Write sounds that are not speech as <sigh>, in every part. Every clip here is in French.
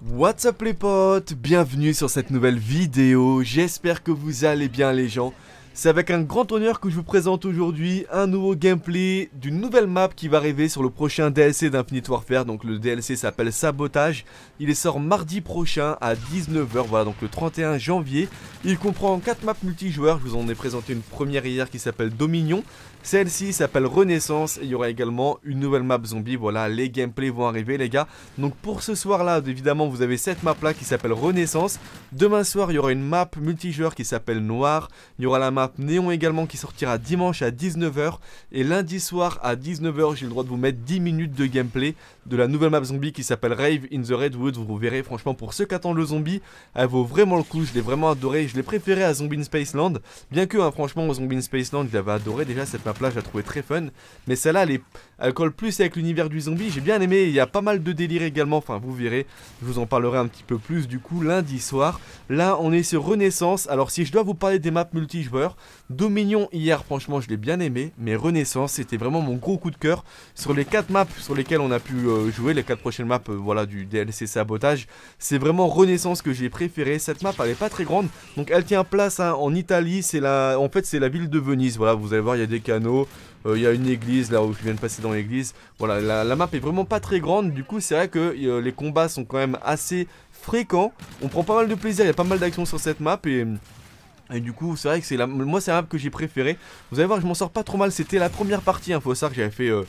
What's up les potes Bienvenue sur cette nouvelle vidéo, j'espère que vous allez bien les gens c'est avec un grand honneur que je vous présente aujourd'hui un nouveau gameplay d'une nouvelle map qui va arriver sur le prochain DLC d'Infinite Warfare. Donc le DLC s'appelle Sabotage. Il est sort mardi prochain à 19h, voilà donc le 31 janvier. Il comprend 4 maps multijoueurs, je vous en ai présenté une première hier qui s'appelle Dominion. Celle-ci s'appelle Renaissance et il y aura également une nouvelle map zombie. Voilà, les gameplays vont arriver les gars. Donc pour ce soir-là, évidemment, vous avez cette map-là qui s'appelle Renaissance. Demain soir, il y aura une map multijoueur qui s'appelle Noir. Il y aura la map Néon également qui sortira dimanche à 19h. Et lundi soir à 19h, j'ai le droit de vous mettre 10 minutes de gameplay de la nouvelle map zombie qui s'appelle Rave in the Redwood. Vous verrez, franchement, pour ceux qui attendent le zombie, elle vaut vraiment le coup. Je l'ai vraiment adoré. Je l'ai préféré à Zombie in Spaceland. Bien que, franchement franchement, Zombie in land Il avait adoré déjà. Cette map-là, je la trouvais très fun. Mais celle-là, elle, colle plus avec l'univers du zombie. J'ai bien aimé. Il y a pas mal de délire également. Enfin, vous verrez. Je vous en parlerai un petit peu plus du coup lundi soir. Là, on est sur Renaissance. Alors, si je dois vous parler des maps multijoueurs, Dominion hier franchement je l'ai bien aimé mais Renaissance c'était vraiment mon gros coup de cœur sur les 4 maps sur lesquelles on a pu euh, jouer les 4 prochaines maps euh, voilà du DLC sabotage c'est vraiment Renaissance que j'ai préféré cette map elle est pas très grande donc elle tient place hein, en Italie c'est la en fait c'est la ville de Venise voilà vous allez voir il y a des canaux euh, il y a une église là où je viens de passer dans l'église voilà la, la, map est vraiment pas très grande du coup c'est vrai que les combats sont quand même assez fréquents on prend pas mal de plaisir il y a pas mal d'actions sur cette map et et du coup, c'est vrai que c'est la... moi c'est la map que j'ai préférée. Vous allez voir, je m'en sors pas trop mal. C'était la première partie, il hein. faut savoir que j'avais fait euh,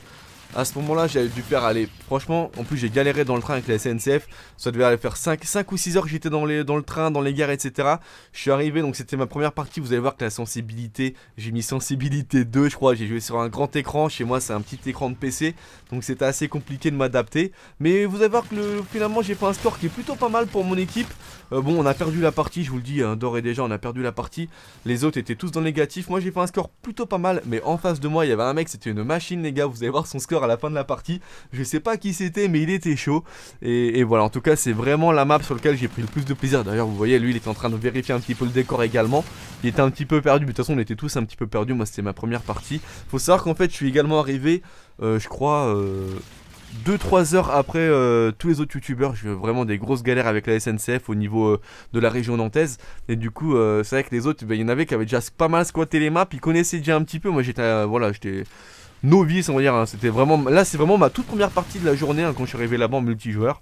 à ce moment-là, j'avais dû faire aller. Franchement, en plus, j'ai galéré dans le train avec la SNCF. Ça devait aller faire 5, ou 6 heures que j'étais dans, dans le train, dans les gares, etc. Je suis arrivé, donc c'était ma première partie. Vous allez voir que la sensibilité, j'ai mis sensibilité 2, je crois. J'ai joué sur un grand écran. Chez moi, c'est un petit écran de PC. Donc c'était assez compliqué de m'adapter. Mais vous allez voir que finalement, j'ai fait un score qui est plutôt pas mal pour mon équipe. Euh, bon, on a perdu la partie, je vous le dis, hein, d'or et déjà, on a perdu la partie. Les autres étaient tous dans le négatif. Moi, j'ai fait un score plutôt pas mal. Mais en face de moi, il y avait un mec, c'était une machine, les gars. Vous allez voir son score à la fin de la partie. Je sais pas qui c'était, mais il était chaud. Et, voilà, en tout cas, c'est vraiment la map sur laquelle j'ai pris le plus de plaisir. D'ailleurs, vous voyez, lui, il était en train de vérifier un petit peu le décor également. Il était un petit peu perdu, mais de toute façon, on était tous un petit peu perdus. Moi, c'était ma première partie. Faut savoir qu'en fait, je suis également arrivé, euh, je crois... Euh 2-3 heures après euh, tous les autres youtubeurs, j'ai vraiment des grosses galères avec la SNCF au niveau euh, de la région nantaise. Et du coup, c'est vrai que les autres, ben, il y en avait qui avaient déjà pas mal squatté les maps, ils connaissaient déjà un petit peu. Moi, j'étais, voilà, j'étais novice, on va dire. Hein. C'était vraiment, là, c'est vraiment ma toute première partie de la journée hein, quand je suis arrivé là-bas en multijoueur.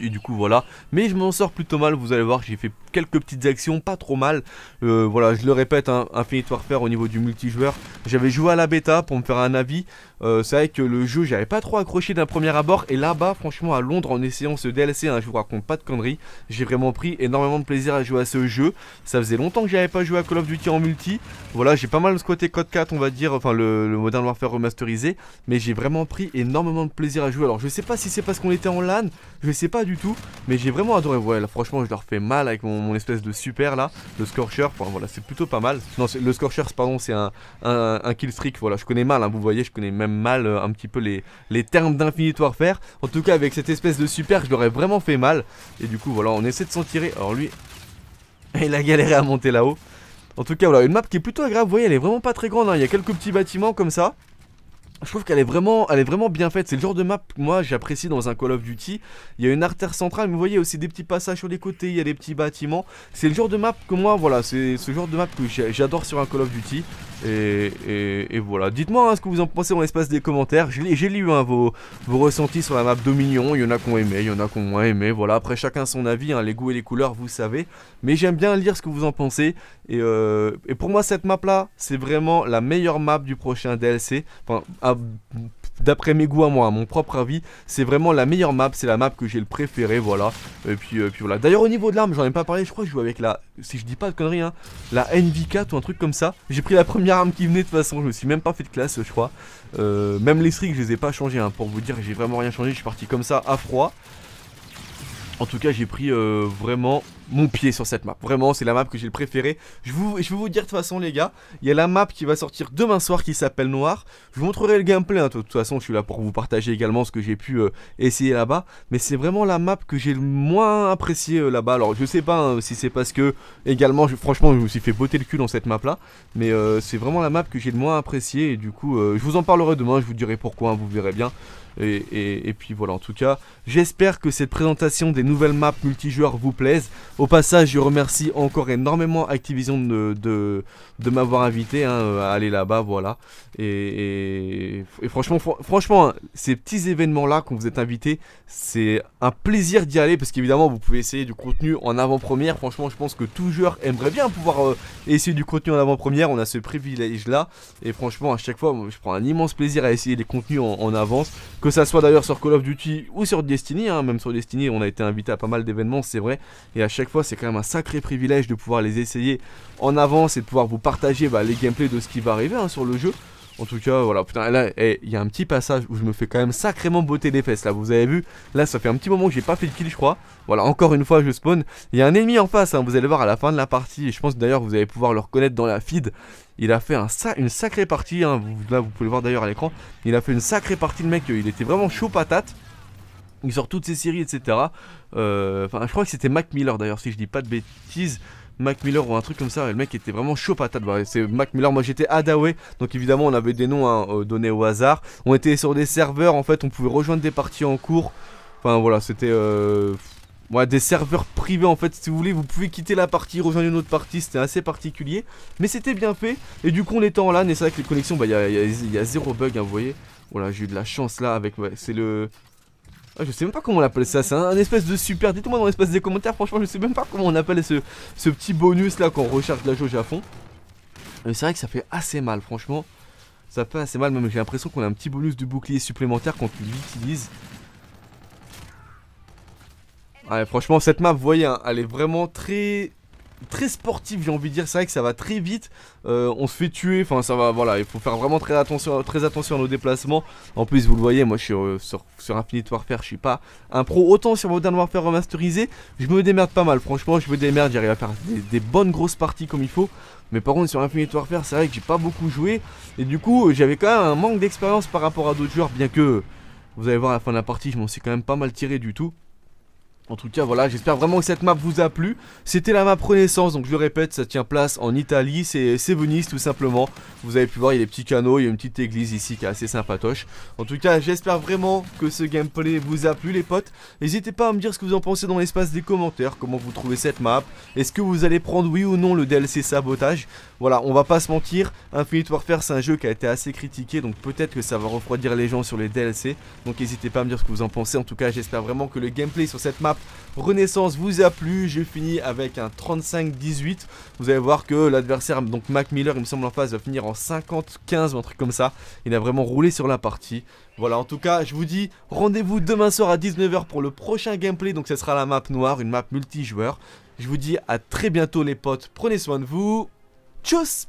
Et du coup voilà, mais je m'en sors plutôt mal, vous allez voir, j'ai fait quelques petites actions, pas trop mal, euh, voilà je le répète, un hein, Infinite Warfare au niveau du multijoueur, j'avais joué à la bêta pour me faire un avis, euh, c'est vrai que le jeu, j'avais pas trop accroché d'un premier abord. Et là-bas, franchement, à Londres, en essayant ce DLC, hein, je vous raconte pas de conneries, j'ai vraiment pris énormément de plaisir à jouer à ce jeu. Ça faisait longtemps que j'avais pas joué à Call of Duty en multi. Voilà, j'ai pas mal squatté Code 4, on va dire, enfin le, Modern Warfare remasterisé. Mais j'ai vraiment pris énormément de plaisir à jouer. Alors, je sais pas si c'est parce qu'on était en LAN, je sais pas du tout. Mais j'ai vraiment adoré. Ouais, là, franchement, je leur fais mal avec mon, espèce de super là, le Scorcher. Enfin, voilà, c'est plutôt pas mal. Non, le Scorcher, pardon, c'est un, un, kill streak. Voilà, je connais mal, hein, vous voyez, je connais même mal euh, un petit peu les, les termes d'Infinite Warfare. En tout cas, avec cette espèce de super, je l'aurais vraiment fait mal. Et du coup, voilà, on essaie de s'en tirer. Alors lui, <laughs> il a galéré à monter là-haut. En tout cas, voilà, une map qui est plutôt agréable. Vous voyez, elle est vraiment pas très grande. Hein. Il y a quelques petits bâtiments comme ça. Je trouve qu'elle est vraiment, elle est vraiment bien faite. C'est le genre de map que moi j'apprécie dans un Call of Duty. Il y a une artère centrale, mais vous voyez aussi des petits passages sur les côtés. Il y a des petits bâtiments. C'est le genre de map que moi, voilà, c'est ce genre de map que j'adore sur un Call of Duty. Et, voilà, dites-moi hein, ce que vous en pensez dans l'espace des commentaires. J'ai lu hein, vos, ressentis sur la map Dominion. Il y en a qui ont aimé, il y en a qui ont moins aimé. Voilà, après chacun son avis, hein, les goûts et les couleurs, vous savez. Mais j'aime bien lire ce que vous en pensez. Et, euh, pour moi, cette map là, c'est vraiment la meilleure map du prochain DLC. Enfin, à, d'après mes goûts à moi, à mon propre avis, c'est vraiment la meilleure map, c'est la map que j'ai le préféré, voilà. Et puis, euh, puis voilà. D'ailleurs, au niveau de l'arme, j'en ai pas parlé, je crois que je joue avec la, si je dis pas de conneries, hein, la NV4 ou un truc comme ça. J'ai pris la première arme qui venait de toute façon, je me suis même pas fait de classe, je crois. Euh, même les strings, je les ai pas changés, hein. pour vous dire, j'ai vraiment rien changé, je suis parti comme ça à froid. En tout cas, j'ai pris euh, vraiment mon pied sur cette map. Vraiment, c'est la map que j'ai le préféré. Je, vous, je vais vous dire de toute façon, les gars, il y a la map qui va sortir demain soir qui s'appelle Noir. Je vous montrerai le gameplay. Hein, de toute façon, je suis là pour vous partager également ce que j'ai pu euh, essayer là-bas. Mais c'est vraiment la map que j'ai le moins apprécié euh, là-bas. Alors, je sais pas hein, si c'est parce que, également, franchement, je me suis fait botter le cul dans cette map-là. Mais euh, c'est vraiment la map que j'ai le moins appréciée. Et du coup, je vous en parlerai demain. Je vous dirai pourquoi, hein, vous verrez bien. Et, puis voilà, en tout cas, j'espère que cette présentation des nouvelles maps multijoueurs vous plaise. Au passage, je remercie encore énormément Activision de, de, m'avoir invité hein, à aller là-bas, voilà. Et, franchement, franchement, hein, ces petits événements-là, quand vous êtes invité, c'est un plaisir d'y aller parce qu'évidemment, vous pouvez essayer du contenu en avant-première. Franchement, je pense que tout joueur aimerait bien pouvoir euh, essayer du contenu en avant-première. On a ce privilège-là. Et franchement, à chaque fois, je prends un immense plaisir à essayer les contenus en avance. Que ça soit d'ailleurs sur Call of Duty ou sur Destiny, hein, même sur Destiny, on a été invité à pas mal d'événements, c'est vrai. Et à chaque fois, c'est quand même un sacré privilège de pouvoir les essayer en avance et de pouvoir vous partager bah, les gameplays de ce qui va arriver hein, sur le jeu. En tout cas, voilà, putain, là, eh, il y a un petit passage où je me fais quand même sacrément botter les fesses, là, vous avez vu Là, ça fait un petit moment que j'ai pas fait de kill, je crois. Voilà, encore une fois, je spawn. Il y a un ennemi en face, hein, vous allez voir à la fin de la partie, et je pense d'ailleurs vous allez pouvoir le reconnaître dans la feed il a fait un, une sacrée partie, hein, là vous pouvez le voir d'ailleurs à l'écran, il a fait une sacrée partie le mec, euh, il était vraiment chaud patate. Il sort toutes ses séries, etc. Euh, enfin, je crois que c'était Mac Miller d'ailleurs, si je dis pas de bêtises. Mac Miller ou un truc comme ça, et le mec était vraiment chaud patate. Bah, c'est Mac Miller, moi j'étais Adaway, donc évidemment on avait des noms hein, euh, donnés au hasard. On était sur des serveurs, en fait, on pouvait rejoindre des parties en cours. Enfin voilà, c'était des serveurs privés en fait, si vous voulez, vous pouvez quitter la partie, rejoindre une autre partie, c'était assez particulier. Mais c'était bien fait, et du coup on est en LAN, et c'est vrai que les connexions, bah, il y a, zéro bug, hein, vous voyez. Voilà, j'ai eu de la chance là avec, c'est le... Ah, je sais même pas comment on appelle ça, c'est un, espèce de super, dites-moi dans l'espace des commentaires, franchement je sais même pas comment on appelle ce, ce petit bonus là quand on recharge la jauge à fond. Mais c'est vrai que ça fait assez mal, franchement. Ça fait assez mal, même j'ai l'impression qu'on a un petit bonus de bouclier supplémentaire quand tu l'utilises franchement, cette map, vous voyez, hein, elle est vraiment très très sportive j'ai envie de dire c'est vrai que ça va très vite euh, on se fait tuer enfin ça va voilà il faut faire vraiment très attention très attention à nos déplacements en plus vous le voyez moi je suis euh, sur, Infinite Warfare je suis pas un pro autant sur Modern Warfare remasterisé je me démerde pas mal franchement je me démerde j'arrive à faire des, des bonnes grosses parties comme il faut mais par contre sur Infinite Warfare c'est vrai que j'ai pas beaucoup joué et du coup euh, j'avais quand même un manque d'expérience par rapport à d'autres joueurs bien que vous allez voir à la fin de la partie je m'en suis quand même pas mal tiré du tout en tout cas, voilà, j'espère vraiment que cette map vous a plu. C'était la map Renaissance, donc je le répète, ça tient place en Italie, c'est Venise tout simplement. Vous avez pu voir, il y a des petits canaux, il y a une petite église ici qui est assez sympatoche. En tout cas, j'espère vraiment que ce gameplay vous a plu les potes. N'hésitez pas à me dire ce que vous en pensez dans l'espace des commentaires, comment vous trouvez cette map. Est-ce que vous allez prendre oui ou non le DLC Sabotage Voilà, on va pas se mentir, Infinite Warfare c'est un jeu qui a été assez critiqué, donc peut-être que ça va refroidir les gens sur les DLC. Donc n'hésitez pas à me dire ce que vous en pensez. En tout cas, j'espère vraiment que le gameplay sur cette map Renaissance vous a plu, Je fini avec un 35-18. Vous allez voir que l'adversaire, donc Mac Miller, il me semble en face, va finir en 50-15 ou un truc comme ça. Il a vraiment roulé sur la partie. Voilà, en tout cas, je vous dis rendez-vous demain soir à 19h pour le prochain gameplay. Donc, ce sera la map noire, une map multijoueur. Je vous dis à très bientôt, les potes. Prenez soin de vous. Tchuss